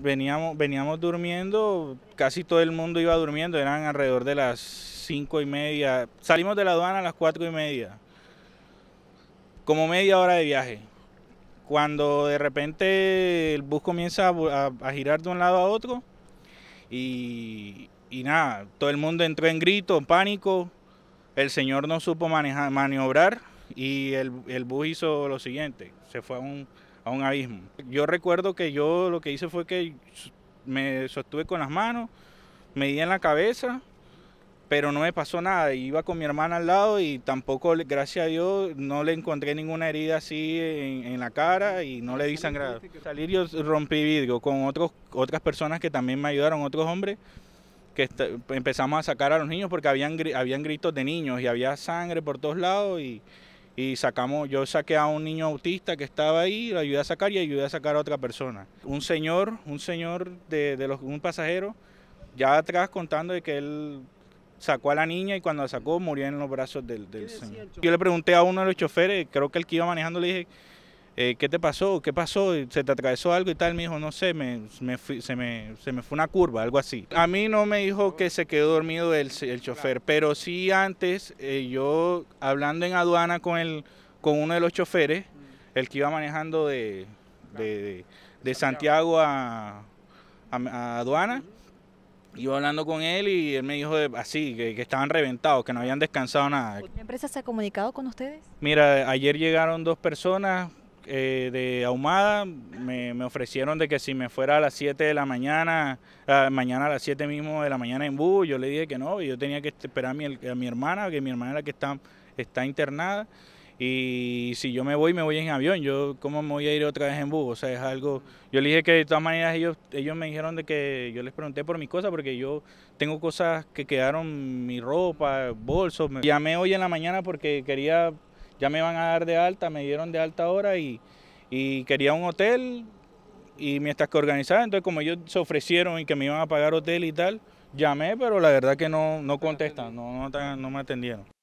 Veníamos, veníamos durmiendo, casi todo el mundo iba durmiendo, eran alrededor de las cinco y media. Salimos de la aduana a las cuatro y media, como media hora de viaje. Cuando de repente el bus comienza a, girar de un lado a otro y, y, nada, todo el mundo entró en grito, en pánico. El señor no supo maniobrar, y el, bus hizo lo siguiente, se fue a un, a un abismo. Yo recuerdo que yo lo que hice fue que me sostuve con las manos, me di en la cabeza, pero no me pasó nada. Iba con mi hermana al lado y tampoco, gracias a Dios, no le encontré ninguna herida así en, la cara y no le di sangrado. Salir yo rompí vidrio con otros, otras personas que también me ayudaron, otros hombres, que empezamos a sacar a los niños porque habían, habían gritos de niños y había sangre por todos lados y y sacamos, yo saqué a un niño autista que estaba ahí, lo ayudé a sacar y ayudé a sacar a otra persona. Un señor, un señor de, los, un pasajero, ya atrás contando de que él sacó a la niña y cuando la sacó murió en los brazos del, del señor. Yo le pregunté a uno de los choferes, creo que el que iba manejando, le dije, eh, ¿qué te pasó? ¿Qué pasó? ¿Se te atravesó algo y tal? Me dijo, no sé, me, se, me, se, me, fue una curva, algo así. A mí no me dijo que se quedó dormido el, chofer, pero sí antes, eh, yo hablando en aduana con, el, con uno de los choferes, mm. el que iba manejando de, Santiago a, aduana, Iba hablando con él y él me dijo así, que, estaban reventados, que no habían descansado nada. ¿La empresa se ha comunicado con ustedes? Mira, ayer llegaron dos personas, eh, de Ahumada me, ofrecieron de que si me fuera a las 7 de la mañana, ah, mañana a las 7 mismo de la mañana en Bú, yo le dije que no, yo tenía que esperar a mi, hermana, que mi hermana la que está, está internada, y si yo me voy, me voy en avión, yo cómo me voy a ir otra vez en bus o sea, es algo, yo le dije que de todas maneras ellos, ellos me dijeron de que yo les pregunté por mis cosas, porque yo tengo cosas que quedaron, mi ropa, bolsos, me llamé hoy en la mañana porque quería ya me iban a dar de alta, me dieron de alta ahora y, y quería un hotel y mientras que organizaba, entonces como ellos se ofrecieron y que me iban a pagar hotel y tal, llamé, pero la verdad que no, no contestan, no, no me atendieron.